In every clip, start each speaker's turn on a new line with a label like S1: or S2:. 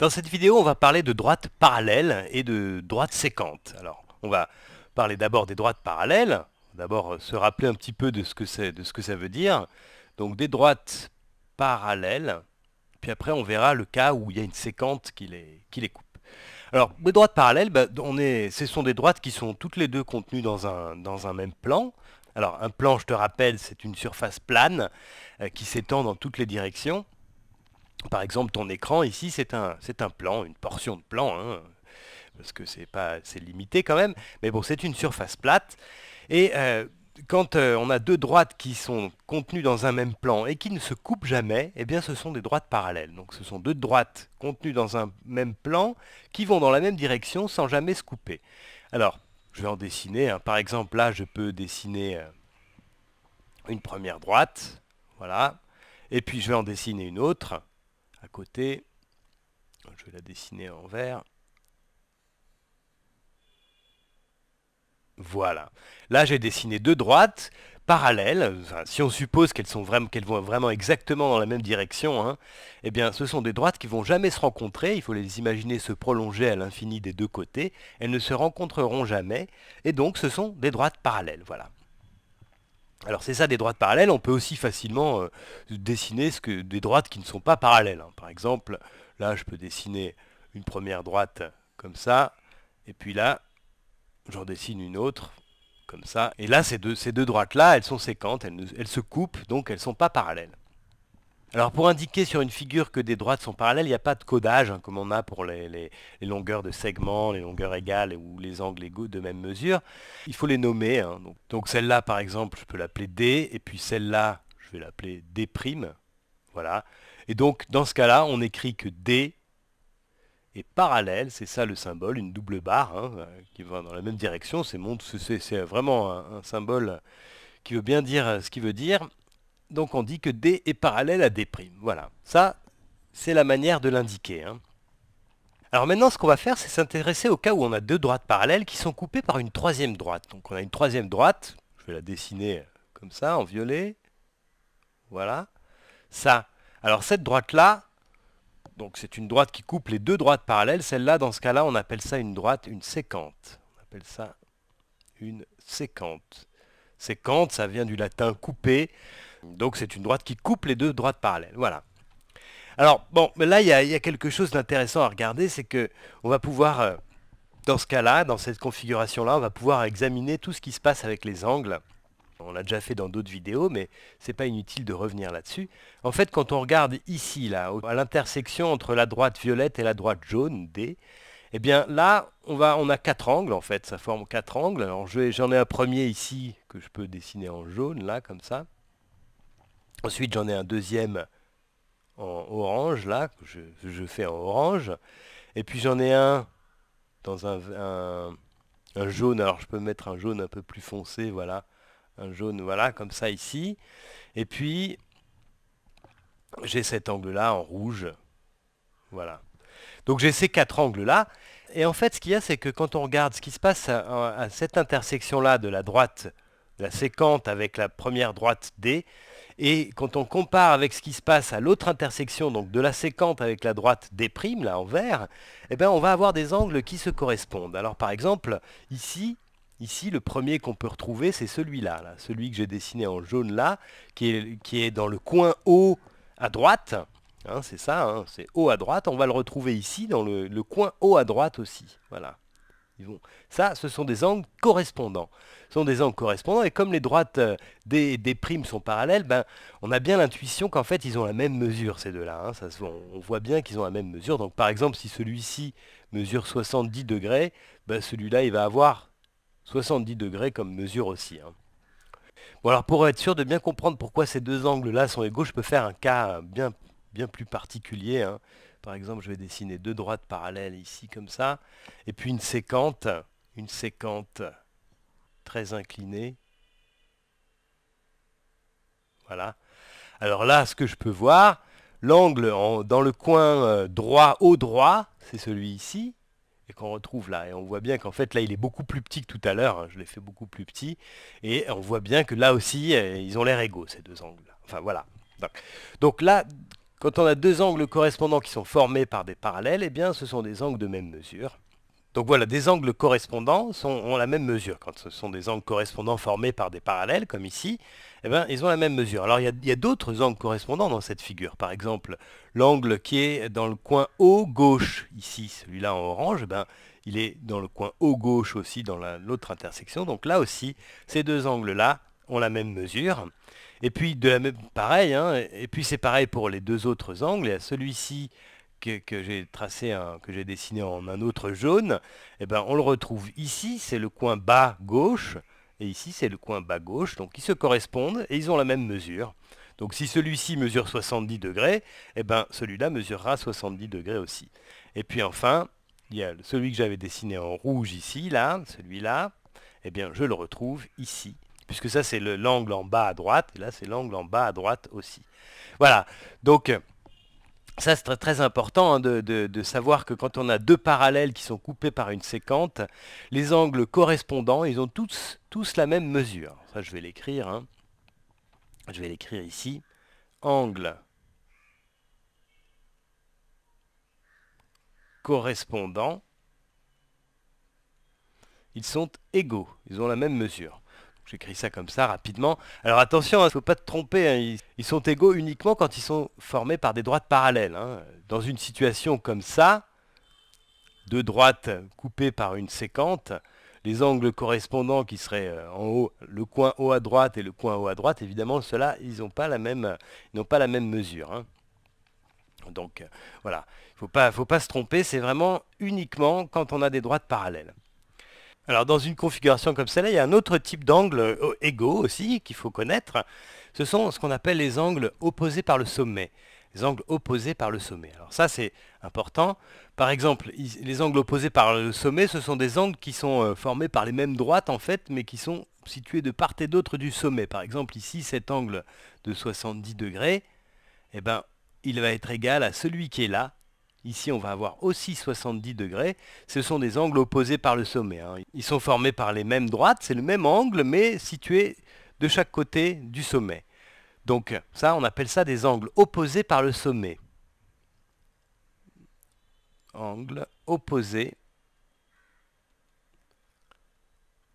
S1: Dans cette vidéo, on va parler de droites parallèles et de droites sécantes. Alors, on va parler d'abord des droites parallèles, d'abord euh, se rappeler un petit peu de ce que c'est, de ce que ça veut dire. Donc des droites parallèles, puis après on verra le cas où il y a une séquente qui les, qui les coupe. Alors, les droites parallèles, bah, on est, ce sont des droites qui sont toutes les deux contenues dans un, dans un même plan. Alors, un plan, je te rappelle, c'est une surface plane euh, qui s'étend dans toutes les directions. Par exemple, ton écran ici, c'est un, un plan, une portion de plan, hein, parce que c'est pas c'est limité quand même, mais bon, c'est une surface plate. Et euh, quand euh, on a deux droites qui sont contenues dans un même plan et qui ne se coupent jamais, eh bien ce sont des droites parallèles. Donc ce sont deux droites contenues dans un même plan qui vont dans la même direction sans jamais se couper. Alors, je vais en dessiner. Par exemple, là, je peux dessiner euh, une première droite. Voilà. Et puis je vais en dessiner une autre à côté. Je vais la dessiner en vert. Voilà. Là, j'ai dessiné deux droites parallèles. si on suppose qu'elles sont vraiment, qu'elles vont vraiment exactement dans la même direction, hein, eh bien, ce sont des droites qui vont jamais se rencontrer. Il faut les imaginer se prolonger à l'infini des deux côtés. Elles ne se rencontreront jamais. Et donc, ce sont des droites parallèles. Voilà. Alors c'est ça des droites parallèles, on peut aussi facilement euh, dessiner ce que, des droites qui ne sont pas parallèles. Hein. Par exemple, là je peux dessiner une première droite comme ça, et puis là, j'en dessine une autre comme ça. Et là, ces deux, droites-là, elles sont séquentes, elles, se coupent, donc elles ne sont pas parallèles. Alors pour indiquer sur une figure que des droites sont parallèles, il n'y a pas de codage hein, comme on a pour les, longueurs de segments, les longueurs égales ou les angles égaux de même mesure. Il faut les nommer. Hein. donc, celle-là par exemple, je peux l'appeler D, et puis celle-là, je vais l'appeler D'. Voilà. Et donc dans ce cas-là, on écrit que D est parallèle, c'est ça le symbole, une double barre hein, euh, qui va dans la même direction. C'est vraiment un symbole qui veut bien dire euh, ce qu'il veut dire donc on dit que D est parallèle à D'. Voilà, ça c'est la manière de l'indiquer. Hein. Alors maintenant ce qu'on va faire c'est s'intéresser au cas où on a deux droites parallèles qui sont coupées par une troisième droite. Donc on a une troisième droite, je vais la dessiner comme ça en violet. Voilà, ça. Alors cette droite là, donc c'est une droite qui coupe les deux droites parallèles. Celle-là, dans ce cas-là, on appelle ça une droite, une sécante. On appelle ça une sécante. Sécante, ça vient du latin couper. Donc c'est une droite qui coupe les deux droites parallèles. Voilà. Alors bon, là il y, a, quelque chose d'intéressant à regarder, c'est que on va pouvoir, euh, dans ce cas-là, dans cette configuration-là, on va pouvoir examiner tout ce qui se passe avec les angles. On l'a déjà fait dans d'autres vidéos, mais ce n'est pas inutile de revenir là-dessus. En fait, quand on regarde ici, là, à l'intersection entre la droite violette et la droite jaune, D, eh bien là, on, on a quatre angles en fait, ça forme quatre angles. Alors j'en ai un premier ici que je peux dessiner en jaune, là, comme ça. Ensuite, j'en ai un deuxième en orange, là, que je, fais en orange. Et puis j'en ai un dans un, un, jaune. Alors je peux mettre un jaune un peu plus foncé, voilà. Un jaune, voilà, comme ça ici. Et puis, j'ai cet angle-là en rouge. Voilà. Donc j'ai ces quatre angles-là. Et en fait, ce qu'il y a, c'est que quand on regarde ce qui se passe à, cette intersection-là de la droite, de la séquente avec la première droite D, et quand on compare avec ce qui se passe à l'autre intersection, donc de la sécante avec la droite des primes, là en vert, eh ben, on va avoir des angles qui se correspondent. Alors par exemple, ici, Ici, le premier qu'on peut retrouver, c'est celui-là, celui que j'ai dessiné en jaune là, qui est, dans le coin haut à droite. Hein, c'est ça, hein, c'est haut à droite. On va le retrouver ici, dans le, le coin haut à droite aussi. Voilà ça, ce sont des angles correspondants. Ce sont des angles correspondants, et comme les droites euh, des, primes sont parallèles, ben, on a bien l'intuition qu'en fait, ils ont la même mesure, ces deux-là. Hein. On, voit bien qu'ils ont la même mesure. Donc, par exemple, si celui-ci mesure 70 degrés, ben, celui-là, il va avoir 70 degrés comme mesure aussi. Hein. Bon, alors, pour être sûr de bien comprendre pourquoi ces deux angles-là sont égaux, je peux faire un cas bien, bien plus particulier. Hein. Par exemple, je vais dessiner deux droites parallèles ici comme ça, et puis une sécante, une sécante très inclinée. Voilà. Alors là, ce que je peux voir, l'angle dans le coin euh, droit au droit, c'est celui ici, et qu'on retrouve là. Et on voit bien qu'en fait, là, il est beaucoup plus petit que tout à l'heure. Hein. je l'ai fait beaucoup plus petit. Et on voit bien que là aussi, euh, ils ont l'air égaux, ces deux angles. Enfin, voilà. donc là, quand on a deux angles correspondants qui sont formés par des parallèles, eh bien, ce sont des angles de même mesure. Donc voilà, des angles correspondants ont la même mesure. Quand ce sont des angles correspondants formés par des parallèles, comme ici, eh bien, ils ont la même mesure. Alors il y a, d'autres angles correspondants dans cette figure. Par exemple, l'angle qui est dans le coin haut gauche, ici, celui-là en orange, eh ben, il est dans le coin haut gauche aussi, dans l'autre intersection. Donc là aussi, ces deux angles-là ont la même mesure. Et puis de la même pareil, hein, et puis c'est pareil pour les deux autres angles. Celui-ci que, j'ai tracé, que j'ai dessiné en un autre jaune, eh ben, on le retrouve ici, c'est le coin bas gauche, et ici c'est le coin bas gauche, donc ils se correspondent et ils ont la même mesure. Donc si celui-ci mesure 70 degrés, eh ben, celui-là mesurera 70 degrés aussi. Et puis enfin, il y a celui que j'avais dessiné en rouge ici, là, celui-là, Et eh bien je le retrouve ici puisque ça c'est l'angle en bas à droite, et là c'est l'angle en bas à droite aussi. Voilà, donc ça c'est très, important hein, de, savoir que quand on a deux parallèles qui sont coupés par une séquente, les angles correspondants, ils ont tous, tous la même mesure. Ça je vais l'écrire, hein. je vais l'écrire ici, angle correspondant, ils sont égaux, ils ont la même mesure. J'écris ça comme ça rapidement. Alors attention, il hein, ne faut pas te tromper, hein. ils, sont égaux uniquement quand ils sont formés par des droites parallèles. Hein. Dans une situation comme ça, deux droites coupées par une séquente, les angles correspondants qui seraient euh, en haut, le coin haut à droite et le coin haut à droite, évidemment, ceux-là, ils n'ont pas, la même, mesure. Donc euh, voilà, il ne faut pas se tromper, c'est vraiment uniquement quand on a des droites parallèles. Alors dans une configuration comme celle-là, il y a un autre type d'angle euh, égaux aussi qu'il faut connaître. Ce sont ce qu'on appelle les angles opposés par le sommet. Les angles opposés par le sommet. Alors ça c'est important. Par exemple, les angles opposés par le sommet, ce sont des angles qui sont euh, formés par les mêmes droites en fait, mais qui sont situés de part et d'autre du sommet. Par exemple ici, cet angle de 70 degrés, eh ben, il va être égal à celui qui est là, Ici, on va avoir aussi 70 degrés. Ce sont des angles opposés par le sommet. Hein. Ils sont formés par les mêmes droites. C'est le même angle, mais situé de chaque côté du sommet. Donc ça, on appelle ça des angles opposés par le sommet. Angle opposé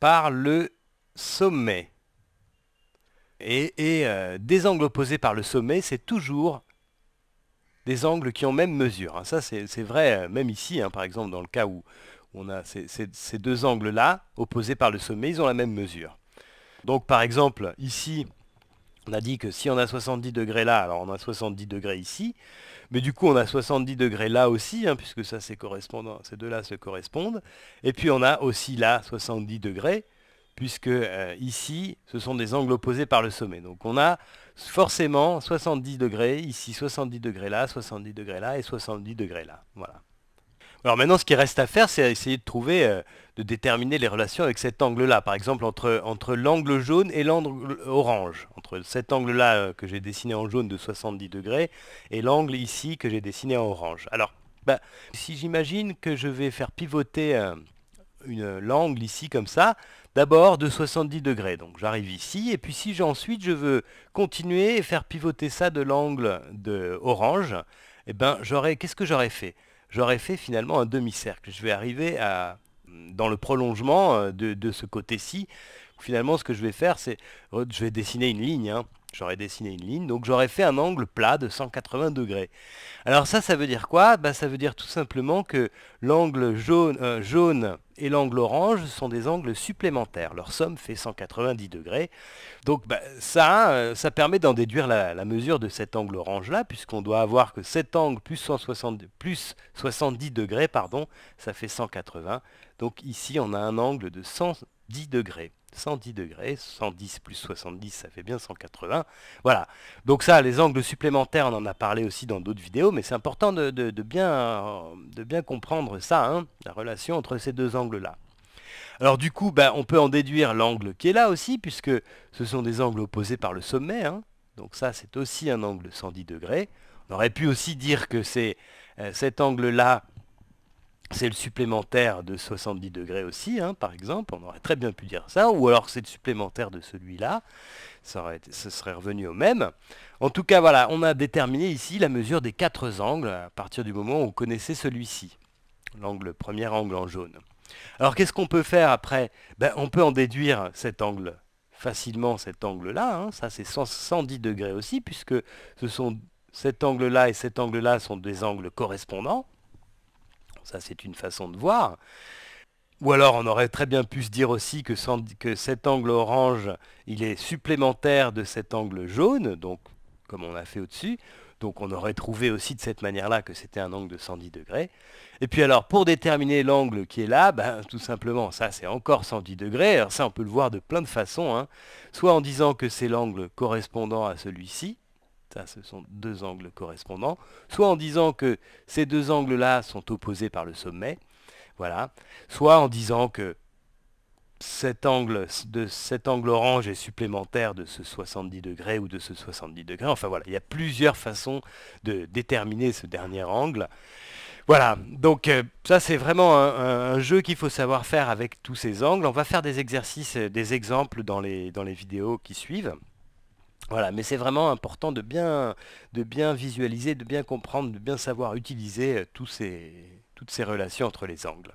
S1: par le sommet. Et, euh, des angles opposés par le sommet, c'est toujours des angles qui ont même mesure. Hein. Ça, c'est vrai, euh, même ici, hein, par exemple, dans le cas où on a ces, deux angles-là, opposés par le sommet, ils ont la même mesure. Donc, par exemple, ici, on a dit que si on a 70 degrés là, alors on a 70 degrés ici, mais du coup on a 70 degrés là aussi, hein, puisque ça c'est correspondant, ces deux-là se correspondent, et puis on a aussi là 70 degrés, puisque euh, ici ce sont des angles opposés par le sommet. Donc on a forcément 70 degrés, ici 70 degrés là, 70 degrés là et 70 degrés là. Voilà. Alors maintenant, ce qui reste à faire, c'est essayer de trouver, euh, de déterminer les relations avec cet angle-là. Par exemple, entre, entre l'angle jaune et l'angle orange. Entre cet angle-là euh, que j'ai dessiné en jaune de 70 degrés et l'angle ici que j'ai dessiné en orange. Alors, bah, si j'imagine que je vais faire pivoter... Euh, une l'angle ici comme ça, d'abord de 70 degrés. Donc j'arrive ici, et puis si ensuite je veux continuer et faire pivoter ça de l'angle de orange, eh ben j'aurais, qu'est-ce que j'aurais fait J'aurais fait finalement un demi-cercle. Je vais arriver à, dans le prolongement euh, de, ce côté-ci. Finalement, ce que je vais faire, c'est, je vais dessiner une ligne, hein. J'aurais dessiné une ligne, donc j'aurais fait un angle plat de 180 degrés. Alors ça, ça veut dire quoi bah, Ça veut dire tout simplement que l'angle jaune, euh, jaune et l'angle orange sont des angles supplémentaires. Leur somme fait 190 degrés. Donc bah, ça, euh, ça permet d'en déduire la, la, mesure de cet angle orange-là, puisqu'on doit avoir que cet angle plus, 160, plus 70 degrés, pardon, ça fait 180. Donc ici, on a un angle de 110 degrés. 110 degrés, 110 plus 70 ça fait bien 180, voilà. Donc ça, les angles supplémentaires, on en a parlé aussi dans d'autres vidéos, mais c'est important de, bien, comprendre ça, hein, la relation entre ces deux angles-là. Alors du coup, ben, on peut en déduire l'angle qui est là aussi, puisque ce sont des angles opposés par le sommet, hein. donc ça c'est aussi un angle 110 degrés. On aurait pu aussi dire que c'est euh, cet angle-là c'est le supplémentaire de 70 degrés aussi, hein, par exemple, on aurait très bien pu dire ça, ou alors c'est le supplémentaire de celui-là, ce serait revenu au même. En tout cas, voilà, on a déterminé ici la mesure des quatre angles à partir du moment où on connaissait celui-ci, l'angle premier angle en jaune. Alors qu'est-ce qu'on peut faire après ben, On peut en déduire cet angle facilement, cet angle-là, hein, ça c'est 110 degrés aussi, puisque ce sont cet angle-là et cet angle-là sont des angles correspondants ça c'est une façon de voir. Ou alors on aurait très bien pu se dire aussi que, cet angle orange, il est supplémentaire de cet angle jaune, donc comme on a fait au-dessus. Donc on aurait trouvé aussi de cette manière-là que c'était un angle de 110 degrés. Et puis alors pour déterminer l'angle qui est là, ben, tout simplement ça c'est encore 110 degrés. Alors ça on peut le voir de plein de façons. Hein. Soit en disant que c'est l'angle correspondant à celui-ci, Hein, ce sont deux angles correspondants, soit en disant que ces deux angles-là sont opposés par le sommet, voilà, soit en disant que cet angle, de cet angle orange est supplémentaire de ce 70 degrés ou de ce 70 degrés. Enfin voilà, il y a plusieurs façons de déterminer ce dernier angle. Voilà, donc euh, ça c'est vraiment un, un jeu qu'il faut savoir faire avec tous ces angles. On va faire des exercices, euh, des exemples dans les, dans les vidéos qui suivent. Voilà, mais c'est vraiment important de bien, de bien visualiser, de bien comprendre, de bien savoir utiliser euh, tous ces, toutes ces relations entre les angles.